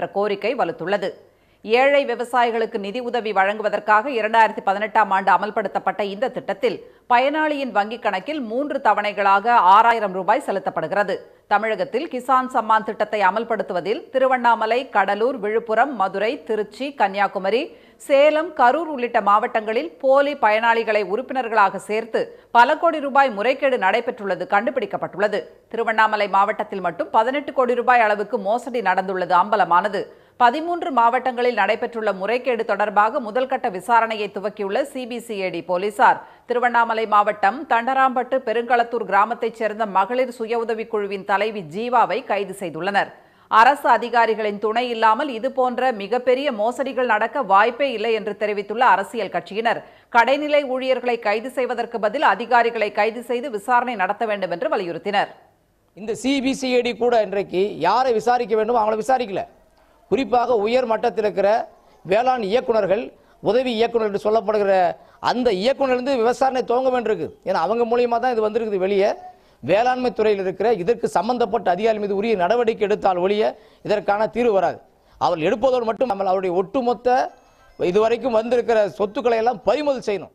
என்ற கோரிக்கை வலுத்துள்ளது ஏழை விவசாயிகளுக்கு நிதி உதவி வழங்குவதற்காக இரண்டாயிரத்தி பதினெட்டாம் ஆண்டு அமல்படுத்தப்பட்ட இந்த திட்டத்தில் பயனாளியின் வங்கிக் கணக்கில் மூன்று தவணைகளாக ஆறாயிரம் ரூபாய் செலுத்தப்படுகிறது தமிழகத்தில் கிசான் சம்மான் திட்டத்தை அமல்படுத்துவதில் திருவண்ணாமலை கடலூர் விழுப்புரம் மதுரை திருச்சி கன்னியாகுமரி சேலம் கரூர் உள்ளிட்ட மாவட்டங்களில் போலி பயனாளிகளை உறுப்பினர்களாக சேர்த்து பல கோடி ரூபாய் முறைகேடு நடைபெற்றுள்ளது கண்டுபிடிக்கப்பட்டுள்ளது திருவண்ணாமலை மாவட்டத்தில் மட்டும் பதினெட்டு கோடி ரூபாய் அளவுக்கு மோசடி நடந்துள்ளது அம்பலமானது பதிமூன்று மாவட்டங்களில் நடைபெற்றுள்ள முறைகேடு தொடர்பாக முதல்கட்ட விசாரணையை துவக்கியுள்ள சிபிசிஐடி போலீசார் திருவண்ணாமலை மாவட்டம் தண்டராம்பட்டு பெருங்களத்தூர் கிராமத்தைச் சேர்ந்த மகளிர் சுய உதவிக் குழுவின் தலைவி ஜீவாவை கைது செய்துள்ளனர் அரசு அதிகாரிகளின் துணை இல்லாமல் இதுபோன்ற மிகப்பெரிய மோசடிகள் நடக்க வாய்ப்பே இல்லை என்று தெரிவித்துள்ள அரசியல் கட்சியினர் கடைநிலை ஊழியர்களை கைது செய்வதற்கு பதில் அதிகாரிகளை கைது செய்து விசாரணை நடத்த வேண்டும் என்று வலியுறுத்தினர் இந்த சிபிசிஐடி கூட இன்றைக்கு யாரை விசாரிக்க வேண்டும் அவங்களை விசாரிக்கல குறிப்பாக உயர் மட்டத்தில் இருக்கிற வேளாண் இயக்குநர்கள் உதவி இயக்குனர் என்று சொல்லப்படுகிற அந்த இயக்குநர்லேருந்து விவசாரணை துவங்க வேண்டியிருக்கு ஏன்னா அவங்க மூலியமாக தான் இது வந்திருக்குது வெளியே வேளாண்மை துறையில் இருக்கிற இதற்கு சம்பந்தப்பட்ட அதிகாரி மீது உரிய நடவடிக்கை எடுத்தால் ஒழிய இதற்கான தீர்வு வராது அவர் எடுப்பதோடு மட்டும் நம்ம அவருடைய ஒட்டுமொத்த இதுவரைக்கும் வந்திருக்கிற சொத்துக்களை எல்லாம் பறிமுதல் செய்யணும்